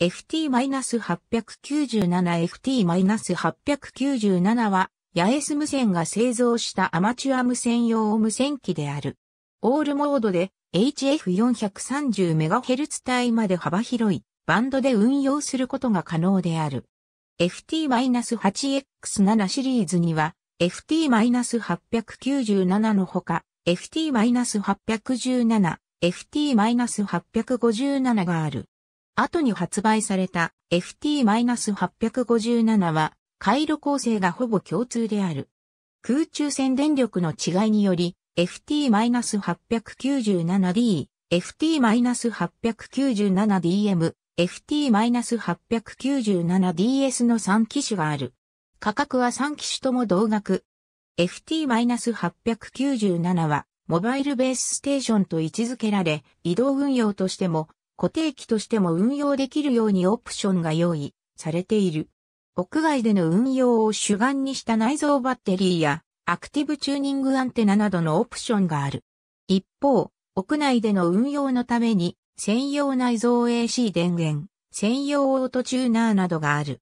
FT-897FT-897 は、八重洲無線が製造したアマチュア無線用無線機である。オールモードで HF430MHz 帯まで幅広いバンドで運用することが可能である。FT-8X7 シリーズには FT-897 のほか FT-817、FT-857 がある。後に発売された FT-857 は回路構成がほぼ共通である。空中線電力の違いにより FT-897D、FT-897DM、FT-897DS の3機種がある。価格は3機種とも同額。FT-897 はモバイルベースステーションと位置づけられ、移動運用としても固定機としても運用できるようにオプションが用意されている。屋外での運用を主眼にした内蔵バッテリーやアクティブチューニングアンテナなどのオプションがある。一方、屋内での運用のために専用内蔵 AC 電源、専用オートチューナーなどがある。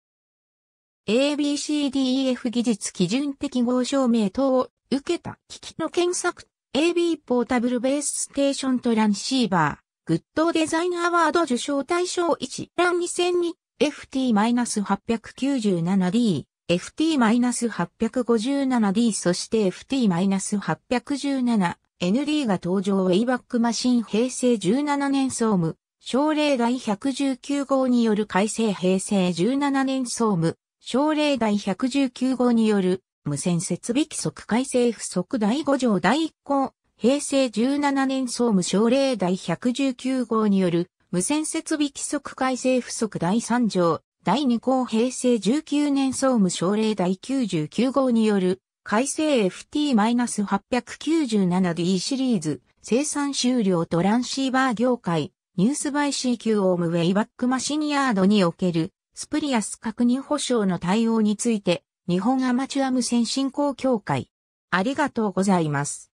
ABCDEF 技術基準適合証明等を受けた機器の検索 AB ポータブルベースステーショントランシーバー。グッドデザインアワード受賞対象1覧2002 FT-897D、FT-857D そして FT-817、ND が登場ウェイバックマシン平成17年総務、省令第119号による改正平成17年総務、省令第119号による無線設備規則改正不足第5条第1項、平成17年総務省令第119号による無線設備規則改正不足第3条、第2項平成19年総務省令第99号による改正 FT-897D シリーズ生産終了トランシーバー業界ニュースバイ CQ オームウェイバックマシニヤードにおけるスプリアス確認保証の対応について日本アマチュア無線振興協会ありがとうございます。